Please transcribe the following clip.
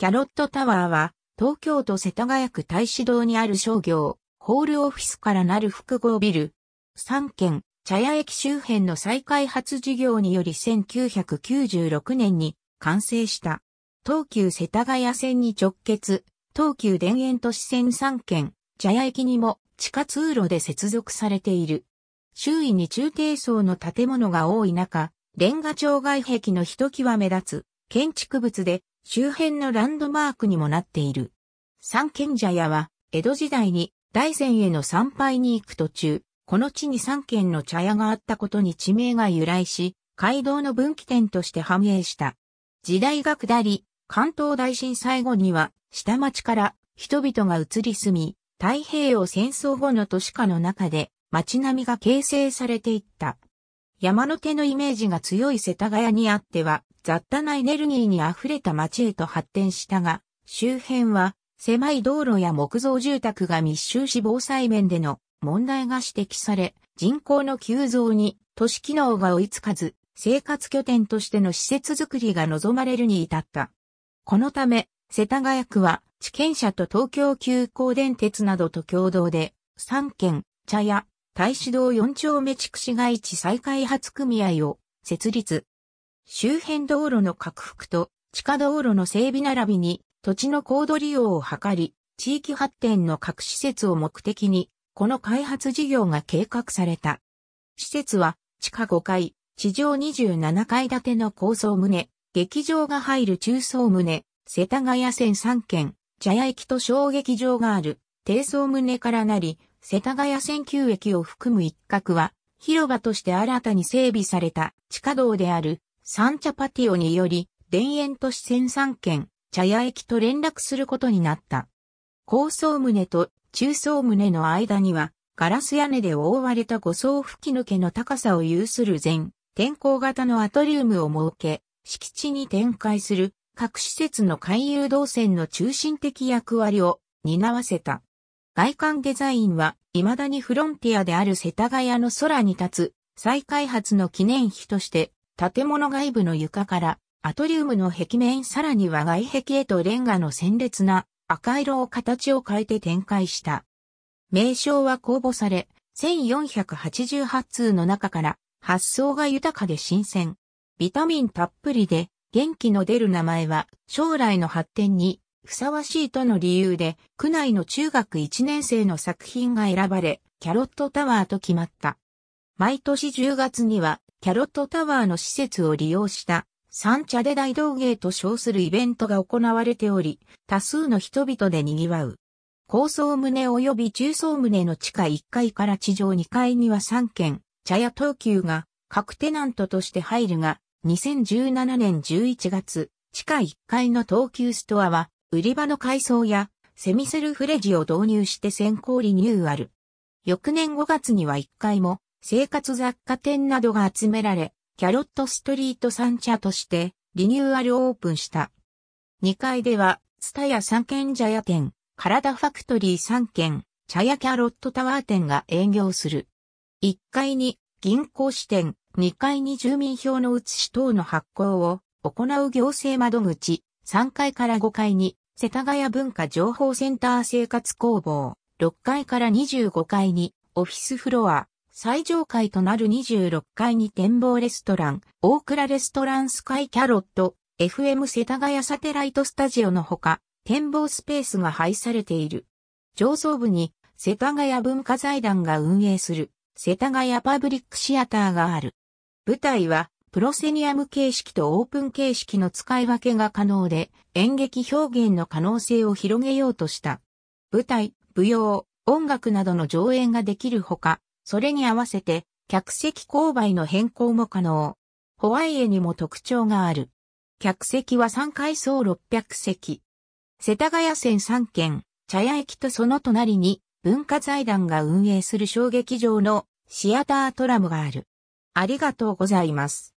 キャロットタワーは、東京都世田谷区大使堂にある商業、ホールオフィスからなる複合ビル。3軒、茶屋駅周辺の再開発事業により1996年に完成した。東急世田谷線に直結、東急田園都市線3軒、茶屋駅にも地下通路で接続されている。周囲に中低層の建物が多い中、レンガ町外壁のひときわ目立つ建築物で周辺のランドマークにもなっている。三軒茶屋は、江戸時代に大山への参拝に行く途中、この地に三軒の茶屋があったことに地名が由来し、街道の分岐点として繁栄した。時代が下り、関東大震災後には、下町から人々が移り住み、太平洋戦争後の都市化の中で、街並みが形成されていった。山の手のイメージが強い世田谷にあっては、雑多なエネルギーに溢れた街へと発展したが、周辺は狭い道路や木造住宅が密集し防災面での問題が指摘され、人口の急増に都市機能が追いつかず、生活拠点としての施設づくりが望まれるに至った。このため、世田谷区は、地権者と東京急行電鉄などと共同で、3県、茶屋、大使堂4丁目地区市街地再開発組合を設立。周辺道路の拡幅と地下道路の整備並びに土地の高度利用を図り、地域発展の各施設を目的に、この開発事業が計画された。施設は地下5階、地上27階建ての高層棟、劇場が入る中層棟、世田谷線3軒、茶屋駅と小劇場がある低層棟からなり、世田谷線旧駅を含む一角は、広場として新たに整備された地下道である三茶パティオにより、田園都市線3県、茶屋駅と連絡することになった。高層棟と中層棟の間には、ガラス屋根で覆われた五層吹き抜けの高さを有する全天候型のアトリウムを設け、敷地に展開する各施設の回遊動線の中心的役割を担わせた。外観デザインは、未だにフロンティアである世田谷の空に立つ、再開発の記念碑として、建物外部の床から、アトリウムの壁面さらには外壁へとレンガの鮮烈な赤色を形を変えて展開した。名称は公募され、1488通の中から発想が豊かで新鮮。ビタミンたっぷりで元気の出る名前は将来の発展にふさわしいとの理由で、区内の中学1年生の作品が選ばれ、キャロットタワーと決まった。毎年10月には、キャロットタワーの施設を利用した、三茶で大道芸と称するイベントが行われており、多数の人々で賑わう。高層棟及び中層棟の地下1階から地上2階には3軒、茶屋東急が各テナントとして入るが、2017年11月、地下1階の東急ストアは売り場の改装やセミセルフレジを導入して先行リニューアル。翌年5月には1階も生活雑貨店などが集められ、キャロットストリート三茶としてリニューアルオープンした。2階では、ツタヤ三軒茶屋店、体ファクトリー三軒、茶屋キャロットタワー店が営業する。1階に銀行支店、2階に住民票の写し等の発行を行う行政窓口、3階から5階に世田谷文化情報センター生活工房、6階から25階に、オフィスフロア、最上階となる26階に展望レストラン、大倉レストランスカイキャロット、FM 世田谷サテライトスタジオのほか、展望スペースが配されている。上層部に、世田谷文化財団が運営する、世田谷パブリックシアターがある。舞台は、プロセニアム形式とオープン形式の使い分けが可能で、演劇表現の可能性を広げようとした。舞台、舞踊、音楽などの上演ができるほか、それに合わせて、客席勾配の変更も可能。ホワイエにも特徴がある。客席は3階層600席。世田谷線3軒、茶屋駅とその隣に、文化財団が運営する小劇場のシアタートラムがある。ありがとうございます。